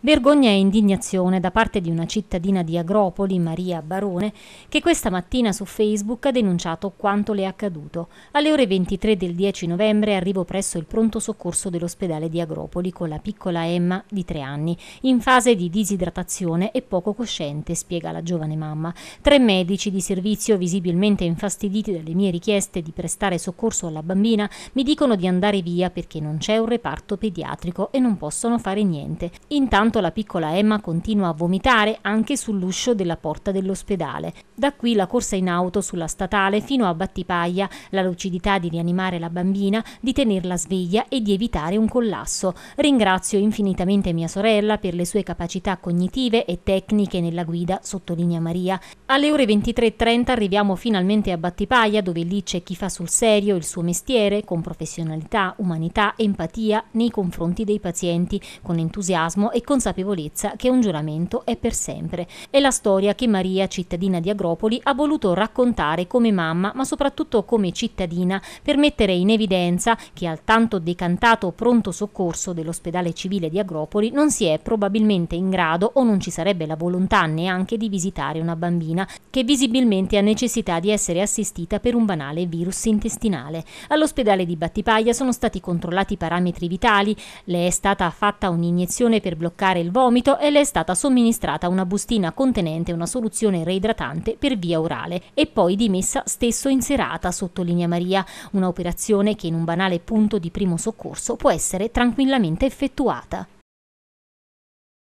Vergogna e indignazione da parte di una cittadina di Agropoli, Maria Barone, che questa mattina su Facebook ha denunciato quanto le è accaduto. Alle ore 23 del 10 novembre arrivo presso il pronto soccorso dell'ospedale di Agropoli con la piccola Emma di tre anni, in fase di disidratazione e poco cosciente, spiega la giovane mamma. Tre medici di servizio, visibilmente infastiditi dalle mie richieste di prestare soccorso alla bambina, mi dicono di andare via perché non c'è un reparto pediatrico e non possono fare niente. Intanto Intanto la piccola Emma continua a vomitare anche sull'uscio della porta dell'ospedale. Da qui la corsa in auto sulla statale fino a Battipaglia, la lucidità di rianimare la bambina, di tenerla sveglia e di evitare un collasso. Ringrazio infinitamente mia sorella per le sue capacità cognitive e tecniche nella guida, sottolinea Maria. Alle ore 23.30 arriviamo finalmente a Battipaglia, dove lì c'è chi fa sul serio il suo mestiere, con professionalità, umanità, empatia nei confronti dei pazienti, con entusiasmo e con consapevolezza che un giuramento è per sempre. È la storia che Maria, cittadina di Agropoli, ha voluto raccontare come mamma, ma soprattutto come cittadina, per mettere in evidenza che al tanto decantato pronto soccorso dell'ospedale civile di Agropoli non si è probabilmente in grado o non ci sarebbe la volontà neanche di visitare una bambina che visibilmente ha necessità di essere assistita per un banale virus intestinale. All'ospedale di Battipaglia sono stati controllati i parametri vitali, le è stata fatta un'iniezione per bloccare provocare il vomito e le è stata somministrata una bustina contenente una soluzione reidratante per via orale e poi dimessa stesso in serata, sottolinea Maria, un'operazione che in un banale punto di primo soccorso può essere tranquillamente effettuata.